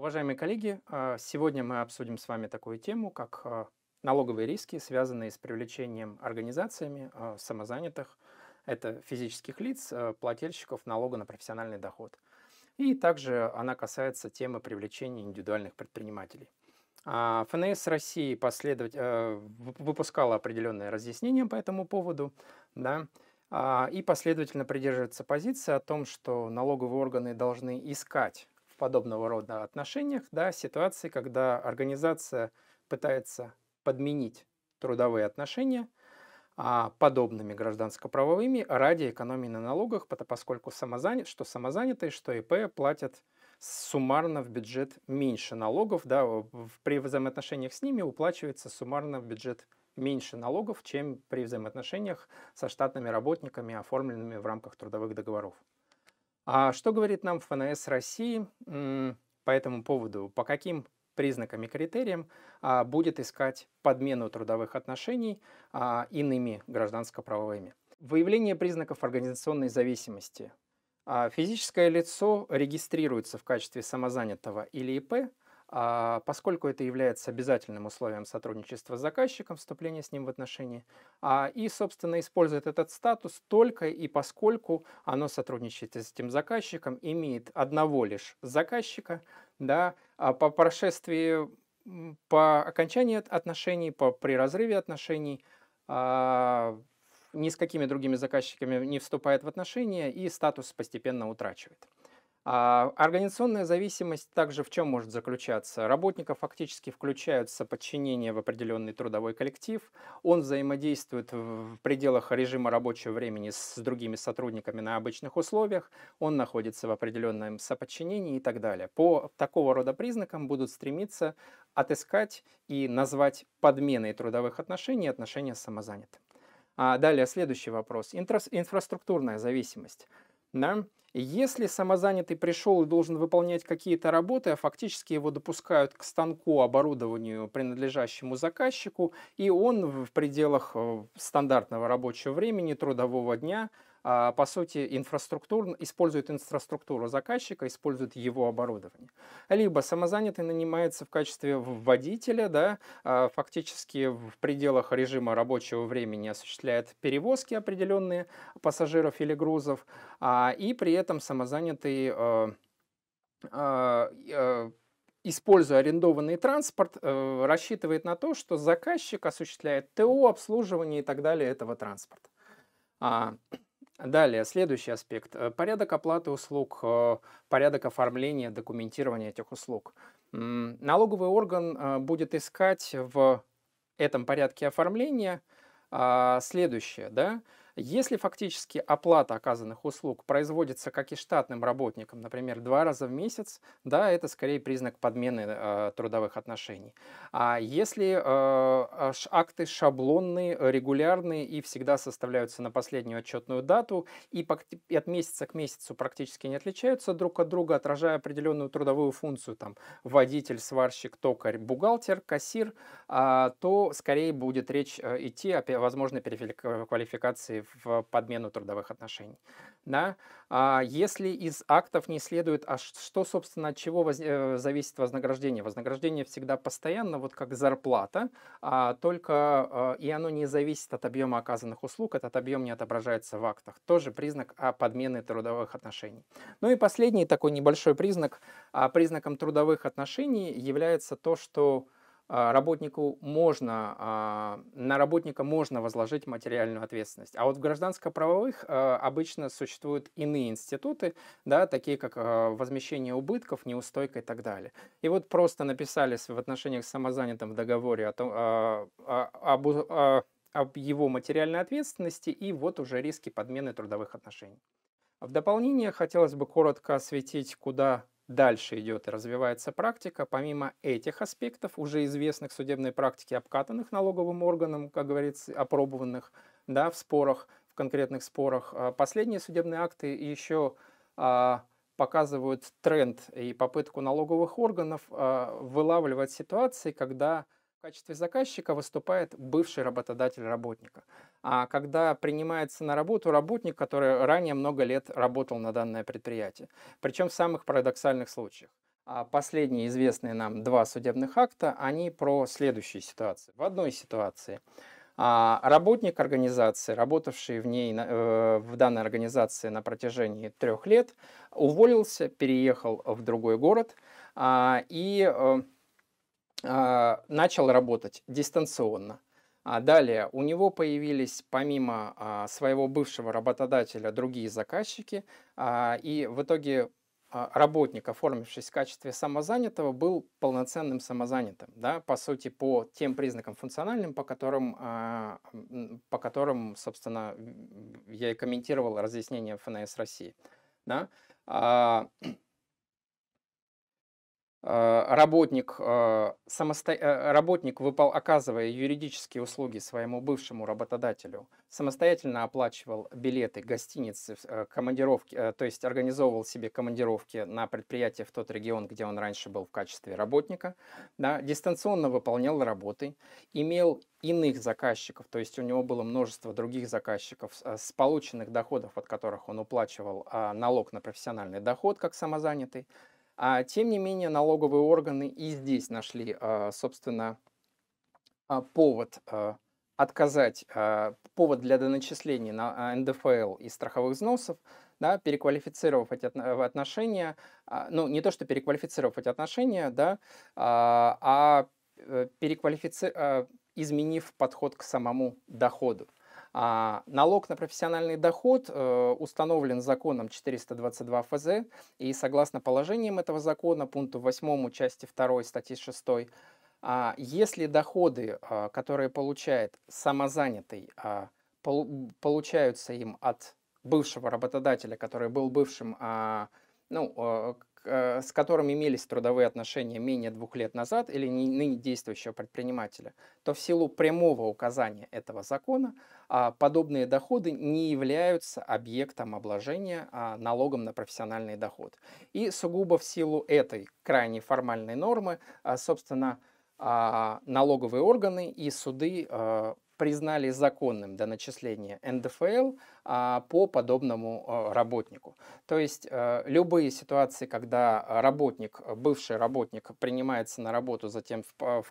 Уважаемые коллеги, а, сегодня мы обсудим с вами такую тему, как а, налоговые риски, связанные с привлечением организациями а, самозанятых, это физических лиц, плательщиков налога на профессиональный доход. И также она касается темы привлечения индивидуальных предпринимателей. ФНС России последовать, выпускала определенные разъяснения по этому поводу, да, и последовательно придерживается позиции о том, что налоговые органы должны искать подобного рода отношениях, да, ситуации, когда организация пытается подменить трудовые отношения а, подобными гражданско-правовыми ради экономии на налогах, поскольку самозанят, что самозанятые, что ИП платят суммарно в бюджет меньше налогов, да, при взаимоотношениях с ними уплачивается суммарно в бюджет меньше налогов, чем при взаимоотношениях со штатными работниками, оформленными в рамках трудовых договоров. А что говорит нам ФНС России по этому поводу? По каким признакам и критериям а, будет искать подмену трудовых отношений а, иными гражданско-правовыми? Выявление признаков организационной зависимости. А физическое лицо регистрируется в качестве самозанятого или ИП а поскольку это является обязательным условием сотрудничества с заказчиком, вступления с ним в отношения, а, и, собственно, использует этот статус только и поскольку оно сотрудничает с этим заказчиком, имеет одного лишь заказчика, да, а по прошествии, по окончании отношений, по, при разрыве отношений, а, ни с какими другими заказчиками не вступает в отношения и статус постепенно утрачивает. А организационная зависимость также в чем может заключаться? работников фактически включаются подчинение в определенный трудовой коллектив, он взаимодействует в пределах режима рабочего времени с другими сотрудниками на обычных условиях, он находится в определенном соподчинении и так далее. По такого рода признакам будут стремиться отыскать и назвать подменой трудовых отношений отношения с самозанятым. А далее следующий вопрос. Инфра- инфраструктурная зависимость. Да? Если самозанятый пришел и должен выполнять какие-то работы, а фактически его допускают к станку, оборудованию, принадлежащему заказчику, и он в пределах э, стандартного рабочего времени, трудового дня, а, по сути, инфраструктур, использует инфраструктуру заказчика, использует его оборудование. Либо самозанятый нанимается в качестве водителя, да, а фактически в пределах режима рабочего времени осуществляет перевозки определенные пассажиров или грузов, а, и при этом самозанятый э, а, э, используя арендованный транспорт, э, рассчитывает на то, что заказчик осуществляет ТО, обслуживание и так далее этого транспорта. А, далее, следующий аспект. Э, порядок оплаты услуг, э, порядок оформления, документирования этих услуг. М налоговый орган э, будет искать в этом порядке оформления а, следующее, да, если фактически оплата оказанных услуг производится как и штатным работникам, например, два раза в месяц, да, это скорее признак подмены э, трудовых отношений. А если э, а, акты шаблонные, регулярные и всегда составляются на последнюю отчетную дату и, и от месяца к месяцу практически не отличаются друг от друга, отражая определенную трудовую функцию, там, водитель, сварщик, токарь, бухгалтер, кассир, э, то скорее будет речь э, идти о, возможной переквалификации в подмену трудовых отношений. Да? А если из актов не следует, а что, собственно, от чего воз... Э, зависит вознаграждение? Вознаграждение всегда постоянно, вот как зарплата, а только э, и оно не зависит от объема оказанных услуг, этот объем не отображается в актах. Тоже признак а, подмены трудовых отношений. Ну и последний такой небольшой признак. А, признаком трудовых отношений является то, что а, работнику можно, а, на работника можно возложить материальную ответственность. А вот в гражданско-правовых а, обычно существуют иные институты, да, такие как возмещение убытков, неустойка и так далее. И вот просто написали в отношениях с самозанятым в договоре о том, об, об его материальной ответственности, и вот уже риски подмены трудовых отношений. В дополнение хотелось бы коротко осветить, куда Дальше идет и развивается практика. Помимо этих аспектов, уже известных судебной практике обкатанных налоговым органом, как говорится, опробованных да, в спорах, в конкретных спорах, а, последние судебные акты еще а, показывают тренд и попытку налоговых органов а, вылавливать ситуации, когда в качестве заказчика выступает бывший работодатель работника. А когда принимается на работу работник, который ранее много лет работал на данное предприятие. Причем в самых парадоксальных случаях. А последние известные нам два судебных акта, они про следующие ситуации. В одной ситуации а работник организации, работавший в ней э, в данной организации на протяжении трех лет, уволился, переехал в другой город а, и э, а, начал работать дистанционно. А далее у него появились помимо а, своего бывшего работодателя другие заказчики, а, и в итоге а, работник, оформившись в качестве самозанятого, был полноценным самозанятым, да, по сути, по тем признакам функциональным, по которым, а, по которым, собственно, я и комментировал разъяснение ФНС России. Да. Э, работник, э, самосто... Э, работник выпол... оказывая юридические услуги своему бывшему работодателю, самостоятельно оплачивал билеты, гостиницы, командировки, то есть организовывал себе командировки на предприятие в тот регион, где он раньше был в качестве работника, да, дистанционно выполнял работы, имел иных заказчиков, то есть у него было множество других заказчиков с полученных доходов, от которых он уплачивал а, налог на профессиональный доход как самозанятый, а, тем не менее, налоговые органы и здесь нашли, а, собственно, а, повод а, отказать, повод для доначисления на НДФЛ и страховых взносов, да, переквалифицировав эти отношения, ну, не то, что переквалифицировав эти отношения, да, а э, переквалифици... изменив подход к самому доходу. А налог на профессиональный доход э, установлен законом 422 ФЗ, и согласно положениям этого закона, пункту 8 части 2 статьи 6, а если доходы, а, которые получает самозанятый, а, получаются им от бывшего работодателя, который был бывшим, а, ну, Э, с которым имелись трудовые отношения менее двух лет назад или ныне действующего предпринимателя, то в силу прямого указания этого закона а, подобные доходы не являются объектом обложения а, налогом на профессиональный доход. И сугубо в силу этой крайне формальной нормы, а, собственно, а, налоговые органы и суды а, признали законным до начисления НДФЛ а, по подобному а, работнику. То есть а, любые ситуации, когда работник, бывший работник принимается на работу затем в, а, в,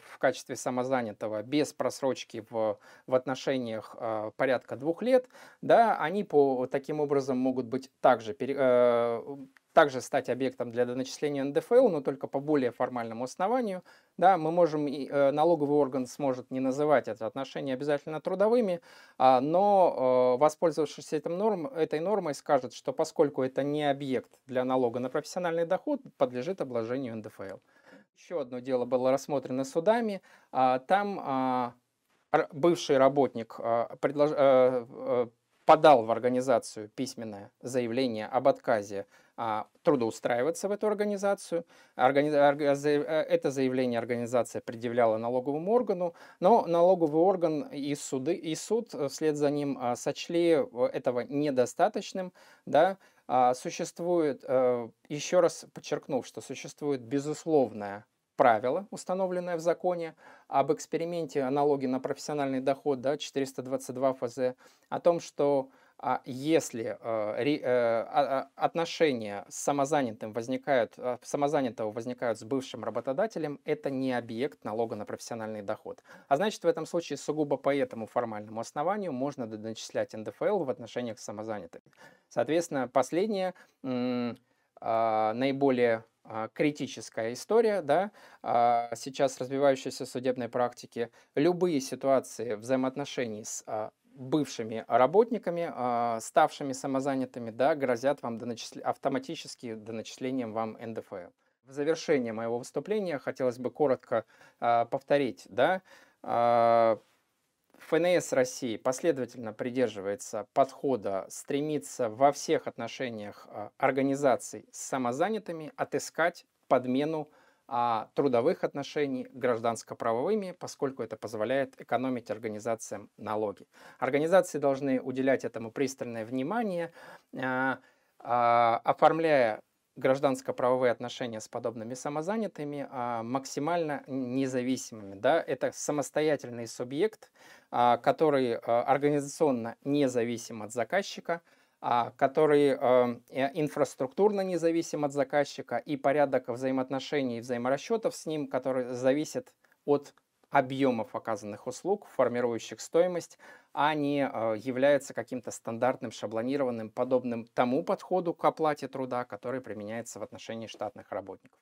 в качестве самозанятого без просрочки в, в отношениях а, порядка двух лет, да, они по, таким образом могут быть также пере, а, также стать объектом для доначисления НДФЛ, но только по более формальному основанию. Да, мы можем, и э, налоговый орган сможет не называть это отношение обязательно трудовыми, а, но э, воспользовавшись этим норм, этой нормой скажет, что поскольку это не объект для налога на профессиональный доход, подлежит обложению НДФЛ. Еще одно дело было рассмотрено судами. А, там а, бывший работник э, подал в организацию письменное заявление об отказе а, трудоустраиваться в эту организацию. Органи... Э, это заявление организация предъявляла налоговому органу, но налоговый орган и, суды, и суд э, вслед за ним а, сочли э, этого недостаточным, да, а, существует, еще раз подчеркнув, что существует безусловное правило, установленное в законе об эксперименте налоги на профессиональный доход, да, 422 ФЗ, о том, что а если э, э, а, а, отношения с самозанятым возникают, э, самозанятого возникают с бывшим работодателем, это не объект налога на профессиональный доход. А значит, в этом случае сугубо по этому формальному основанию можно доначислять НДФЛ в отношениях с самозанятыми. Соответственно, последнее а, наиболее критическая история, да, сейчас развивающейся судебной практики. Любые ситуации взаимоотношений с бывшими работниками, а, ставшими самозанятыми, да, грозят вам доначисл... автоматически доначислением вам НДФЛ. В завершение моего выступления хотелось бы коротко а, повторить, да, а, ФНС России последовательно придерживается подхода стремится во всех отношениях организаций с самозанятыми отыскать подмену а трудовых отношений гражданско-правовыми, поскольку это позволяет экономить организациям налоги. Организации должны уделять этому пристальное внимание, э, а, оформляя гражданско-правовые отношения с подобными самозанятыми а, максимально независимыми. Да? Это самостоятельный субъект, а, который э, организационно независим от заказчика – а, который эм, э, инфраструктурно независим от заказчика и порядок взаимоотношений и взаиморасчетов с ним, который зависит от объемов оказанных услуг, формирующих стоимость, а не э, является каким-то стандартным, шаблонированным, подобным тому подходу к оплате труда, который применяется в отношении штатных работников.